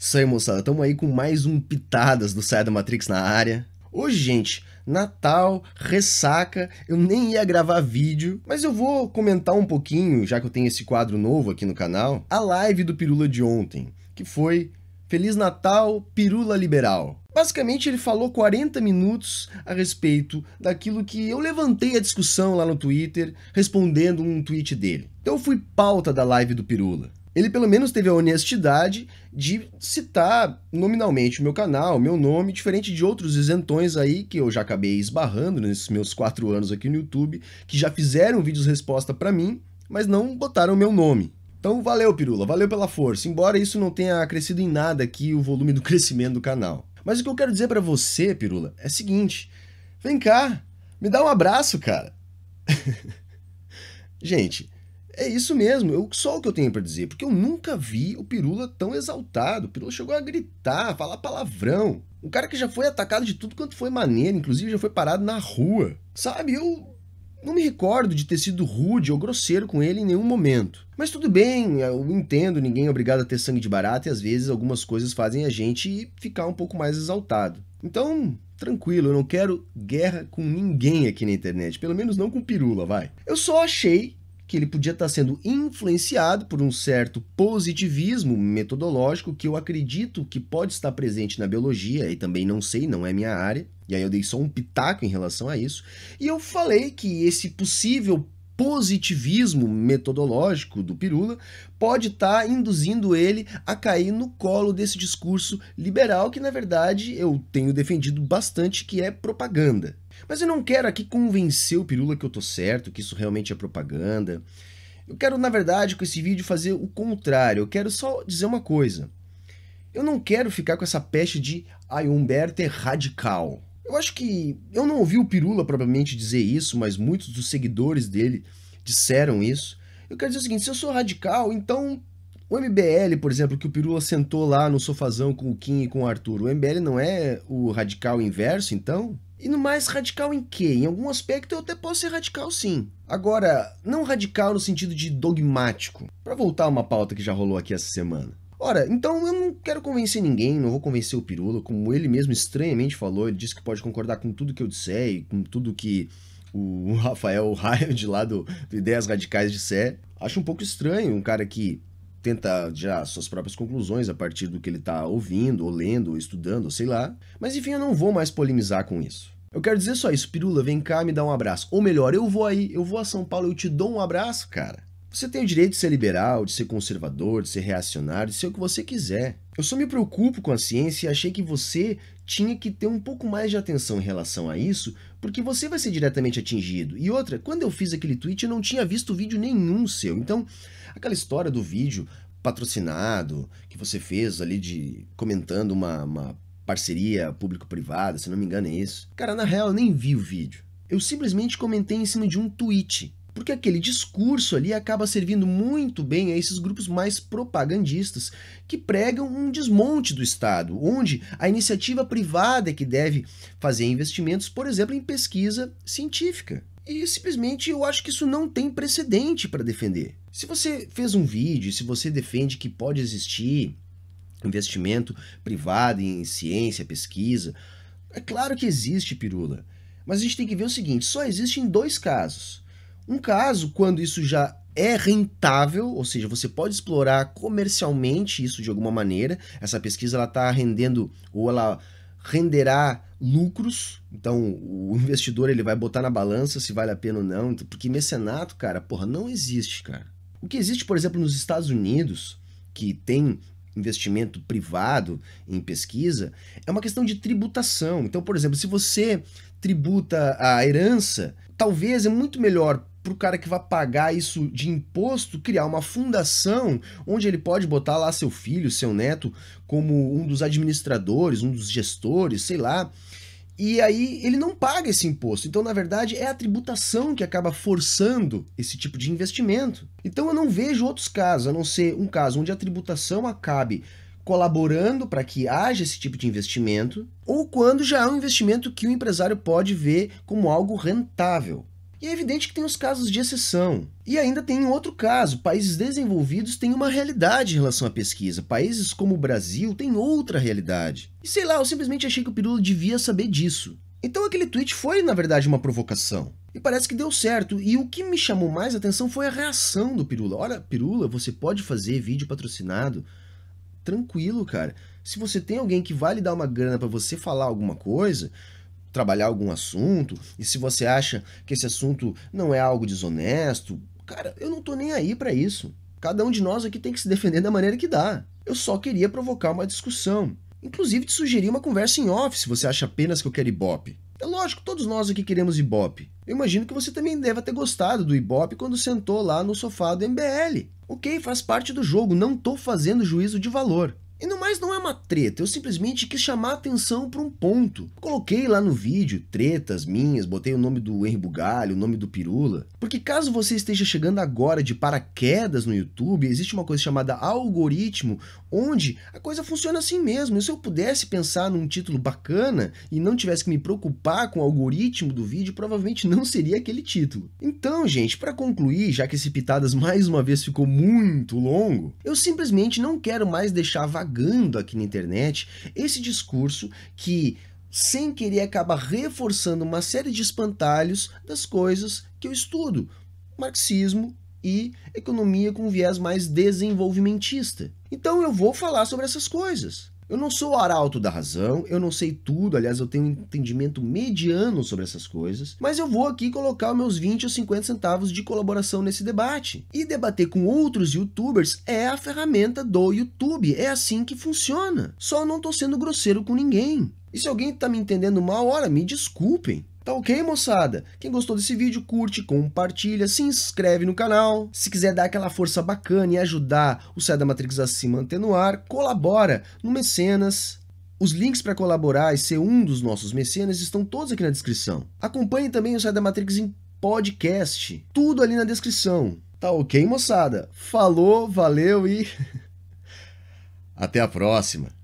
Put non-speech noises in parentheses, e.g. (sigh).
Isso aí, moçada. Tamo aí com mais um Pitadas do Saia da Matrix na área. Hoje, gente, Natal, ressaca, eu nem ia gravar vídeo, mas eu vou comentar um pouquinho, já que eu tenho esse quadro novo aqui no canal, a live do Pirula de ontem, que foi Feliz Natal, Pirula Liberal. Basicamente, ele falou 40 minutos a respeito daquilo que eu levantei a discussão lá no Twitter, respondendo um tweet dele. Então, eu fui pauta da live do Pirula ele pelo menos teve a honestidade de citar nominalmente o meu canal, o meu nome, diferente de outros isentões aí que eu já acabei esbarrando nesses meus quatro anos aqui no YouTube, que já fizeram vídeos resposta para mim, mas não botaram meu nome. Então valeu, Pirula, valeu pela força, embora isso não tenha acrescido em nada aqui o volume do (laughs) crescimento do canal. Mas o que eu quero dizer para você, Pirula, é o seguinte, vem cá, me dá um abraço, cara. (laughs) Gente, é isso mesmo, eu, só o que eu tenho para dizer, porque eu nunca vi o Pirula tão exaltado. O Pirula chegou a gritar, a falar palavrão. Um cara que já foi atacado de tudo quanto foi maneiro, inclusive já foi parado na rua. Sabe, eu não me recordo de ter sido rude ou grosseiro com ele em nenhum momento. Mas tudo bem, eu entendo, ninguém é obrigado a ter sangue de barata e às vezes algumas coisas fazem a gente ficar um pouco mais exaltado. Então, tranquilo, eu não quero guerra com ninguém aqui na internet, pelo menos não com pirula, vai. Eu só achei que ele podia estar sendo influenciado por um certo positivismo metodológico que eu acredito que pode estar presente na biologia, e também não sei, não é minha área, e aí eu dei só um pitaco em relação a isso, e eu falei que esse possível positivismo metodológico do Pirula pode estar tá induzindo ele a cair no colo desse discurso liberal que, na verdade, eu tenho defendido bastante que é propaganda. Mas eu não quero aqui convencer o Pirula que eu tô certo, que isso realmente é propaganda. Eu quero, na verdade, com esse vídeo fazer o contrário. Eu quero só dizer uma coisa. Eu não quero ficar com essa peste de ai, Humberto é radical. Eu acho que. Eu não ouvi o Pirula propriamente dizer isso, mas muitos dos seguidores dele disseram isso. Eu quero dizer o seguinte: se eu sou radical, então o MBL, por exemplo, que o Pirula sentou lá no sofazão com o Kim e com o Arthur, o MBL não é o radical inverso, então? E no mais, radical em quê? Em algum aspecto eu até posso ser radical sim. Agora, não radical no sentido de dogmático. Para voltar a uma pauta que já rolou aqui essa semana. Ora, então eu não quero convencer ninguém, não vou convencer o Pirula, como ele mesmo estranhamente falou, ele disse que pode concordar com tudo que eu disser e com tudo que o (laughs) Rafael Raio de lá do, do Ideias Radicais disser. Acho um pouco estranho um cara que tenta já suas próprias conclusões a partir do que ele está ouvindo, ou lendo, ou estudando, ou sei lá. Mas enfim, eu não vou mais polemizar com isso. Eu quero dizer só isso, Pirula, vem cá me dá um abraço. Ou melhor, eu vou aí, eu vou a São Paulo, eu te dou um abraço, cara. Você tem o direito de ser liberal, de ser conservador, de ser reacionário, de ser o que você quiser. Eu só me preocupo com a ciência e achei que você tinha que ter um pouco mais de atenção em relação a isso, porque você vai ser diretamente atingido. E outra, quando eu fiz aquele tweet, eu não tinha visto vídeo nenhum seu. Então, aquela história do vídeo patrocinado que você fez ali de comentando uma, uma parceria público-privada, se não me engano é isso. Cara, na real, eu nem vi o vídeo. Eu simplesmente comentei em cima de um tweet porque aquele discurso ali acaba servindo muito bem a esses grupos mais propagandistas que pregam um desmonte do Estado, onde a iniciativa privada é que deve fazer investimentos, por exemplo, em pesquisa científica. E simplesmente eu acho que isso não tem precedente para defender. Se você fez um vídeo, se você defende que pode existir investimento privado em ciência, pesquisa, é claro que existe pirula. Mas a gente tem que ver o seguinte: só existe em dois casos. Um caso, quando isso já é rentável, ou seja, você pode explorar comercialmente isso de alguma maneira. Essa pesquisa está rendendo ou ela renderá lucros. Então, o investidor ele vai botar na balança se vale a pena ou não, então, porque mecenato, cara, porra, não existe, cara. O que existe, por exemplo, nos Estados Unidos, que tem investimento privado em pesquisa, é uma questão de tributação. Então, por exemplo, se você tributa a herança, talvez é muito melhor para o cara que vai pagar isso de imposto criar uma fundação onde ele pode botar lá seu filho, seu neto, como um dos administradores, um dos gestores, sei lá. E aí ele não paga esse imposto. Então, na verdade, é a tributação que acaba forçando esse tipo de investimento. Então, eu não vejo outros casos, a não ser um caso onde a tributação acabe colaborando para que haja esse tipo de investimento, ou quando já é um investimento que o empresário pode ver como algo rentável. E é evidente que tem os casos de exceção. E ainda tem um outro caso: países desenvolvidos têm uma realidade em relação à pesquisa, países como o Brasil têm outra realidade. E sei lá, eu simplesmente achei que o Pirula devia saber disso. Então aquele tweet foi, na verdade, uma provocação. E parece que deu certo. E o que me chamou mais atenção foi a reação do Pirula. Olha, Pirula, você pode fazer vídeo patrocinado? Tranquilo, cara. Se você tem alguém que vai lhe dar uma grana para você falar alguma coisa, trabalhar algum assunto, e se você acha que esse assunto não é algo desonesto, cara, eu não tô nem aí para isso. Cada um de nós aqui tem que se defender da maneira que dá. Eu só queria provocar uma discussão. Inclusive te sugerir uma conversa em off se você acha apenas que eu quero ibope. É lógico, todos nós aqui queremos ibope. Eu imagino que você também deva ter gostado do ibope quando sentou lá no sofá do MBL. Ok, faz parte do jogo, não tô fazendo juízo de valor. E no mais não é uma treta, eu simplesmente quis chamar atenção para um ponto. Coloquei lá no vídeo tretas minhas, botei o nome do Henry Bugalho, o nome do Pirula, porque caso você esteja chegando agora de paraquedas no YouTube, existe uma coisa chamada algoritmo, onde a coisa funciona assim mesmo. E se eu pudesse pensar num título bacana e não tivesse que me preocupar com o algoritmo do vídeo, provavelmente não seria aquele título. Então, gente, para concluir, já que esse pitadas mais uma vez ficou muito longo, eu simplesmente não quero mais deixar vagar propagando aqui na internet esse discurso que sem querer acaba reforçando uma série de espantalhos das coisas que eu estudo, marxismo e economia com viés mais desenvolvimentista. Então eu vou falar sobre essas coisas. Eu não sou o arauto da razão, eu não sei tudo, aliás, eu tenho um entendimento mediano sobre essas coisas, mas eu vou aqui colocar meus 20 ou 50 centavos de colaboração nesse debate. E debater com outros youtubers é a ferramenta do YouTube, é assim que funciona. Só não tô sendo grosseiro com ninguém. E se alguém tá me entendendo mal, ora, me desculpem. Tá ok, moçada? Quem gostou desse vídeo, curte, compartilha, se inscreve no canal. Se quiser dar aquela força bacana e ajudar o Céu da Matrix a se manter no ar, colabora no Mecenas. Os links para colaborar e ser um dos nossos mecenas estão todos aqui na descrição. Acompanhe também o Céu da Matrix em podcast, tudo ali na descrição. Tá ok, moçada? Falou, valeu e (laughs) até a próxima.